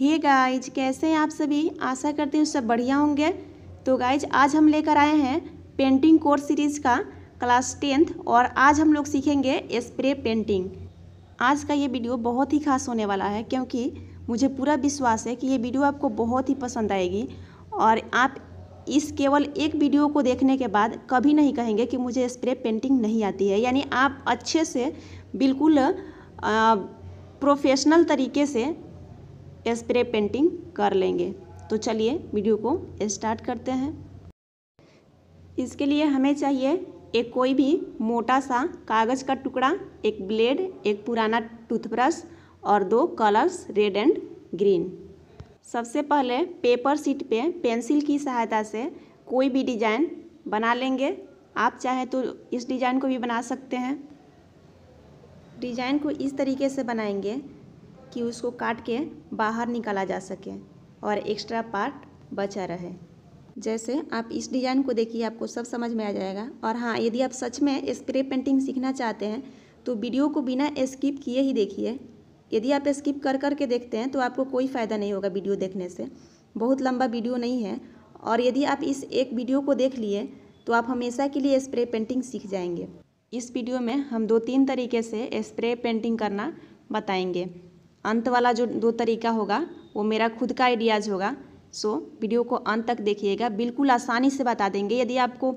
hey guys कैसे हैं आप सभी आशा करते हैं सब बढ़िया होंगे तो गाइज आज हम लेकर आए हैं पेंटिंग कोर्स सीरीज़ का क्लास टेंथ और आज हम लोग सीखेंगे स्प्रे पेंटिंग आज का ये वीडियो बहुत ही खास होने वाला है क्योंकि मुझे पूरा विश्वास है कि ये वीडियो आपको बहुत ही पसंद आएगी और आप इस केवल एक वीडियो को देखने के बाद कभी नहीं कहेंगे कि मुझे स्प्रे पेंटिंग नहीं आती है यानी आप अच्छे से बिल्कुल आ, प्रोफेशनल तरीके से स्प्रे पेंटिंग कर लेंगे तो चलिए वीडियो को स्टार्ट करते हैं इसके लिए हमें चाहिए एक कोई भी मोटा सा कागज़ का टुकड़ा एक ब्लेड एक पुराना टूथब्रश और दो कलर्स रेड एंड ग्रीन सबसे पहले पेपर सीट पे पेंसिल की सहायता से कोई भी डिज़ाइन बना लेंगे आप चाहे तो इस डिज़ाइन को भी बना सकते हैं डिज़ाइन को इस तरीके से बनाएंगे कि उसको काट के बाहर निकाला जा सके और एक्स्ट्रा पार्ट बचा रहे जैसे आप इस डिज़ाइन को देखिए आपको सब समझ में आ जाएगा और हाँ यदि आप सच में स्प्रे पेंटिंग सीखना चाहते हैं तो वीडियो को बिना स्किप किए ही देखिए यदि आप स्किप कर कर के देखते हैं तो आपको कोई फ़ायदा नहीं होगा वीडियो देखने से बहुत लंबा वीडियो नहीं है और यदि आप इस एक वीडियो को देख लिए तो आप हमेशा के लिए स्प्रे पेंटिंग सीख जाएंगे इस वीडियो में हम दो तीन तरीके से स्प्रे पेंटिंग करना बताएंगे अंत वाला जो दो तरीका होगा वो मेरा खुद का आइडियाज़ होगा सो वीडियो को अंत तक देखिएगा बिल्कुल आसानी से बता देंगे यदि आपको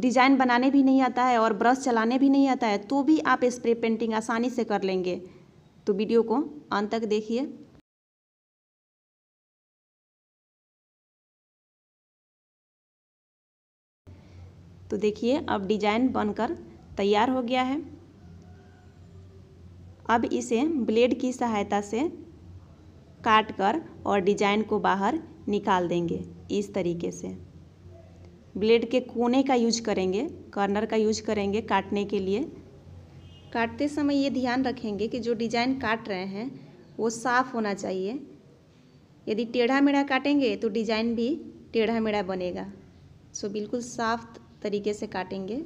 डिज़ाइन बनाने भी नहीं आता है और ब्रश चलाने भी नहीं आता है तो भी आप स्प्रे पेंटिंग आसानी से कर लेंगे तो वीडियो को अंत तक देखिए तो देखिए अब डिज़ाइन बनकर तैयार हो गया है अब इसे ब्लेड की सहायता से काट कर और डिजाइन को बाहर निकाल देंगे इस तरीके से ब्लेड के कोने का यूज करेंगे कॉर्नर का यूज करेंगे काटने के लिए काटते समय ये ध्यान रखेंगे कि जो डिजाइन काट रहे हैं वो साफ़ होना चाहिए यदि टेढ़ा मेढ़ा काटेंगे तो डिजाइन भी टेढ़ा मेढ़ा बनेगा सो बिल्कुल साफ तरीके से काटेंगे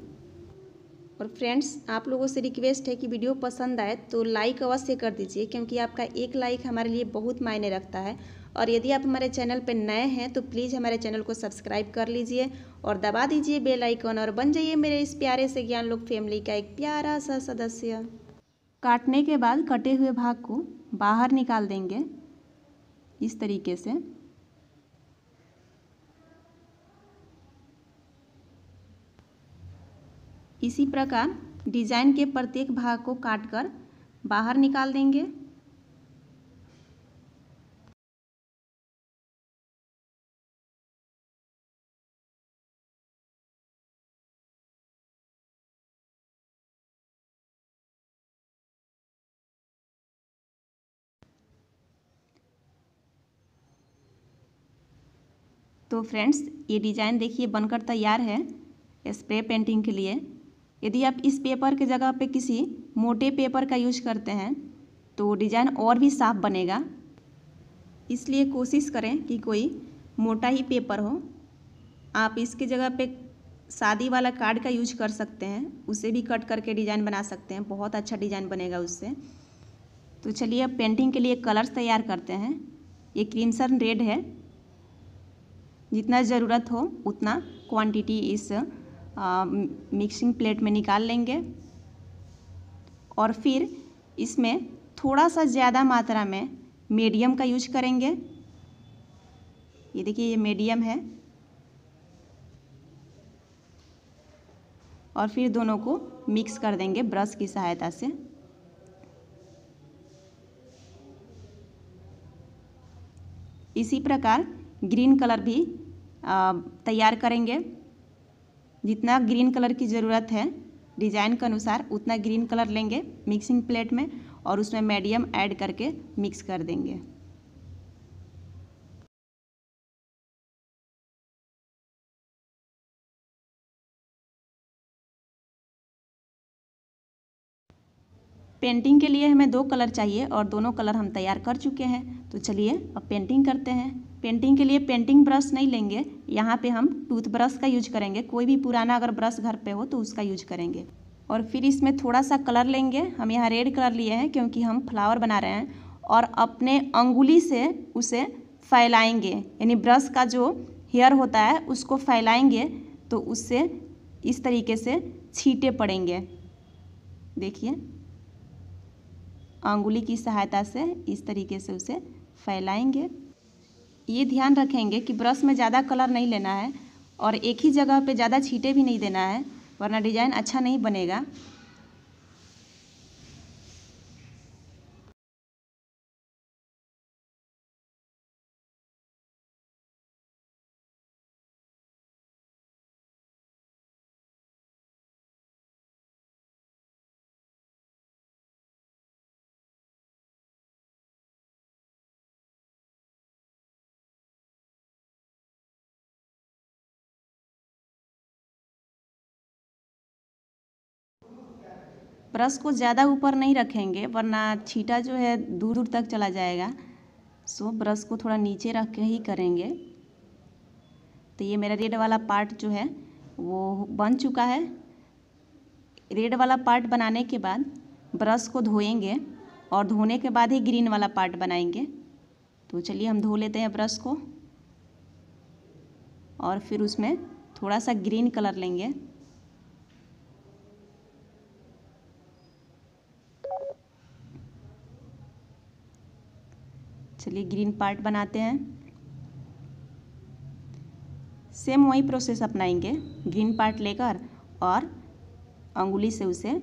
और फ्रेंड्स आप लोगों से रिक्वेस्ट है कि वीडियो पसंद आए तो लाइक अवश्य कर दीजिए क्योंकि आपका एक लाइक हमारे लिए बहुत मायने रखता है और यदि आप हमारे चैनल पर नए हैं तो प्लीज़ हमारे चैनल को सब्सक्राइब कर लीजिए और दबा दीजिए बेल आइकन और बन जाइए मेरे इस प्यारे से ज्ञान लोक फैमिली का एक प्यारा सा सदस्य काटने के बाद कटे हुए भाग को बाहर निकाल देंगे इस तरीके से इसी प्रकार डिजाइन के प्रत्येक भाग को काटकर बाहर निकाल देंगे तो फ्रेंड्स ये डिज़ाइन देखिए बनकर तैयार है स्प्रे पेंटिंग के लिए यदि आप इस पेपर के जगह पे किसी मोटे पेपर का यूज करते हैं तो डिज़ाइन और भी साफ बनेगा इसलिए कोशिश करें कि कोई मोटा ही पेपर हो आप इसके जगह पे शादी वाला कार्ड का यूज कर सकते हैं उसे भी कट करके डिज़ाइन बना सकते हैं बहुत अच्छा डिज़ाइन बनेगा उससे तो चलिए अब पेंटिंग के लिए कलर्स तैयार करते हैं ये क्रीमसन रेड है जितना ज़रूरत हो उतना क्वांटिटी इस मिक्सिंग प्लेट में निकाल लेंगे और फिर इसमें थोड़ा सा ज़्यादा मात्रा में मीडियम का यूज करेंगे ये देखिए ये मीडियम है और फिर दोनों को मिक्स कर देंगे ब्रश की सहायता से इसी प्रकार ग्रीन कलर भी तैयार करेंगे जितना ग्रीन कलर की ज़रूरत है डिज़ाइन के अनुसार उतना ग्रीन कलर लेंगे मिक्सिंग प्लेट में और उसमें मीडियम ऐड करके मिक्स कर देंगे पेंटिंग के लिए हमें दो कलर चाहिए और दोनों कलर हम तैयार कर चुके हैं तो चलिए अब पेंटिंग करते हैं पेंटिंग के लिए पेंटिंग ब्रश नहीं लेंगे यहाँ पे हम टूथ ब्रश का यूज करेंगे कोई भी पुराना अगर ब्रश घर पे हो तो उसका यूज करेंगे और फिर इसमें थोड़ा सा कलर लेंगे हम यहाँ रेड कलर लिए हैं क्योंकि हम फ्लावर बना रहे हैं और अपने अंगुली से उसे फैलाएंगे यानी ब्रश का जो हेयर होता है उसको फैलाएंगे तो उससे इस तरीके से छीटे पड़ेंगे देखिए आंगुली की सहायता से इस तरीके से उसे फैलाएंगे ये ध्यान रखेंगे कि ब्रश में ज़्यादा कलर नहीं लेना है और एक ही जगह पे ज़्यादा छीटे भी नहीं देना है वरना डिज़ाइन अच्छा नहीं बनेगा ब्रश को ज़्यादा ऊपर नहीं रखेंगे वरना छीटा जो है दूर दूर तक चला जाएगा सो ब्रश को थोड़ा नीचे रख के ही करेंगे तो ये मेरा रेड वाला पार्ट जो है वो बन चुका है रेड वाला पार्ट बनाने के बाद ब्रश को धोएंगे और धोने के बाद ही ग्रीन वाला पार्ट बनाएंगे तो चलिए हम धो लेते हैं ब्रश को और फिर उसमें थोड़ा सा ग्रीन कलर लेंगे लिए ग्रीन पार्ट बनाते हैं सेम वही प्रोसेस अपनाएंगे ग्रीन पार्ट लेकर और अंगुली से उसे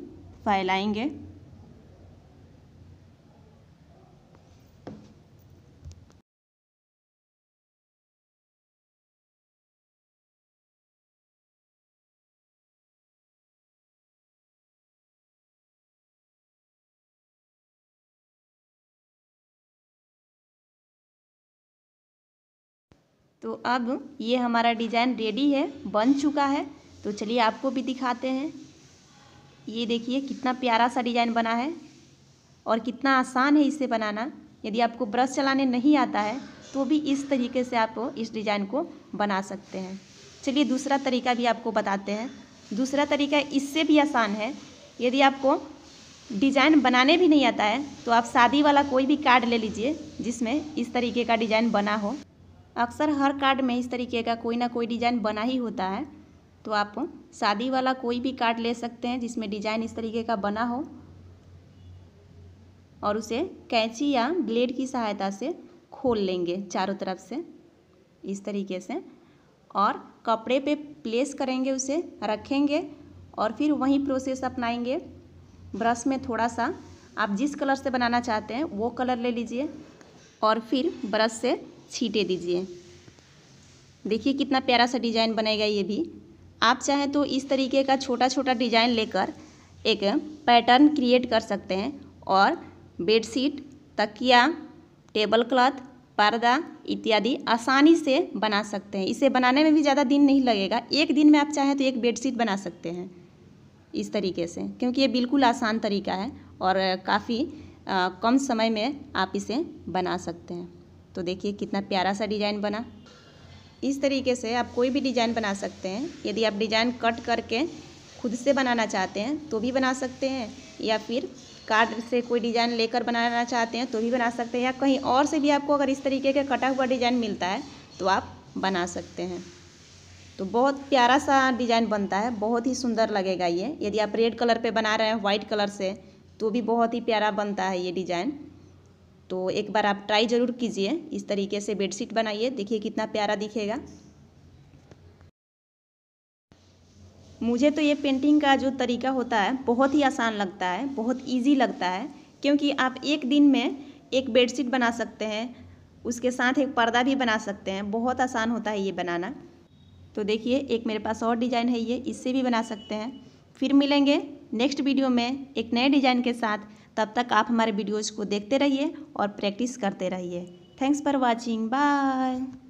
फैलाएंगे तो अब ये हमारा डिज़ाइन रेडी है बन चुका है तो चलिए आपको भी दिखाते हैं ये देखिए कितना प्यारा सा डिज़ाइन बना है और कितना आसान है इसे बनाना यदि आपको ब्रश चलाने नहीं आता है तो भी इस तरीके से आप इस डिज़ाइन को बना सकते हैं चलिए दूसरा तरीका भी आपको बताते हैं दूसरा तरीका इससे भी आसान है यदि आपको डिज़ाइन बनाने भी नहीं आता है तो आप शादी वाला कोई भी कार्ड ले लीजिए जिसमें इस तरीके का डिज़ाइन बना हो अक्सर हर कार्ड में इस तरीके का कोई ना कोई डिज़ाइन बना ही होता है तो आप शादी वाला कोई भी कार्ड ले सकते हैं जिसमें डिज़ाइन इस तरीके का बना हो और उसे कैंची या ब्लेड की सहायता से खोल लेंगे चारों तरफ से इस तरीके से और कपड़े पे प्लेस करेंगे उसे रखेंगे और फिर वही प्रोसेस अपनाएंगे ब्रश में थोड़ा सा आप जिस कलर से बनाना चाहते हैं वो कलर ले लीजिए और फिर ब्रश से छीटे दीजिए देखिए कितना प्यारा सा डिज़ाइन बनेगा ये भी आप चाहें तो इस तरीके का छोटा छोटा डिज़ाइन लेकर एक पैटर्न क्रिएट कर सकते हैं और बेडशीट तकिया टेबल क्लॉथ पर्दा इत्यादि आसानी से बना सकते हैं इसे बनाने में भी ज़्यादा दिन नहीं लगेगा एक दिन में आप चाहें तो एक बेडशीट बना सकते हैं इस तरीके से क्योंकि ये बिल्कुल आसान तरीका है और काफ़ी कम समय में आप इसे बना सकते हैं तो देखिए कितना प्यारा सा डिज़ाइन बना इस तरीके से आप कोई भी डिज़ाइन बना सकते हैं यदि आप डिज़ाइन कट करके खुद से बनाना चाहते हैं तो भी बना सकते हैं या फिर कार्ड से कोई डिज़ाइन लेकर बनाना चाहते हैं तो भी बना सकते हैं या कहीं और से भी आपको अगर इस तरीके का कटा हुआ डिज़ाइन मिलता है तो आप बना सकते हैं तो बहुत प्यारा सा डिज़ाइन बनता है बहुत ही सुंदर लगेगा ये यदि आप रेड कलर पर बना रहे हैं वाइट कलर से तो भी बहुत ही प्यारा बनता है ये डिज़ाइन तो एक बार आप ट्राई ज़रूर कीजिए इस तरीके से बेडशीट बनाइए देखिए कितना प्यारा दिखेगा मुझे तो ये पेंटिंग का जो तरीका होता है बहुत ही आसान लगता है बहुत इजी लगता है क्योंकि आप एक दिन में एक बेडशीट बना सकते हैं उसके साथ एक पर्दा भी बना सकते हैं बहुत आसान होता है ये बनाना तो देखिए एक मेरे पास और डिज़ाइन है ये इससे भी बना सकते हैं फिर मिलेंगे नेक्स्ट वीडियो में एक नए डिज़ाइन के साथ तब तक आप हमारे वीडियोज़ को देखते रहिए और प्रैक्टिस करते रहिए थैंक्स फॉर वॉचिंग बाय